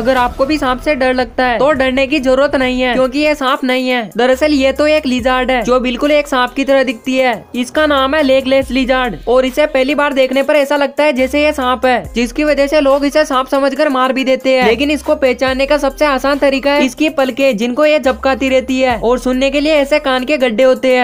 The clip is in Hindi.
अगर आपको भी सांप से डर लगता है तो डरने की जरूरत नहीं है क्योंकि ये सांप नहीं है दरअसल ये तो एक लिजार्ड है जो बिल्कुल एक सांप की तरह दिखती है इसका नाम है लेगलेस लिजार्ड और इसे पहली बार देखने पर ऐसा लगता है जैसे ये सांप है जिसकी वजह से लोग इसे सांप समझकर मार भी देते हैं लेकिन इसको पहचानने का सबसे आसान तरीका है इसकी पलके जिनको ये झपकाती रहती है और सुनने के लिए ऐसे कान के गड्ढे होते हैं